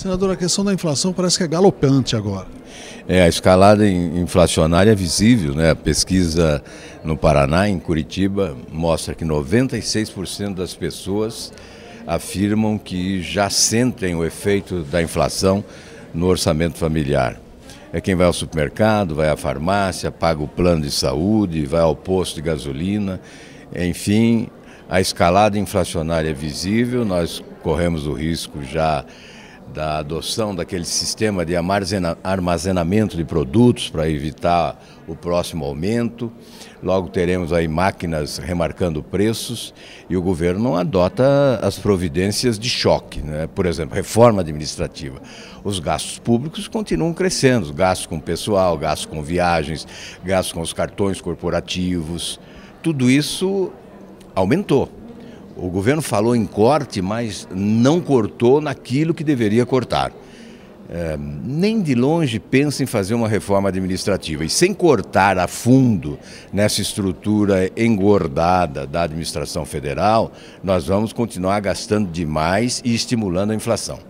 Senador, a questão da inflação parece que é galopante agora. É, a escalada inflacionária é visível, né? A pesquisa no Paraná, em Curitiba, mostra que 96% das pessoas afirmam que já sentem o efeito da inflação no orçamento familiar. É quem vai ao supermercado, vai à farmácia, paga o plano de saúde, vai ao posto de gasolina, enfim, a escalada inflacionária é visível, nós corremos o risco já da adoção daquele sistema de armazenamento de produtos para evitar o próximo aumento. Logo teremos aí máquinas remarcando preços e o governo não adota as providências de choque, né? por exemplo, reforma administrativa. Os gastos públicos continuam crescendo, gastos com pessoal, gastos com viagens, gastos com os cartões corporativos, tudo isso aumentou o governo falou em corte, mas não cortou naquilo que deveria cortar. É, nem de longe pensa em fazer uma reforma administrativa. E sem cortar a fundo nessa estrutura engordada da administração federal, nós vamos continuar gastando demais e estimulando a inflação.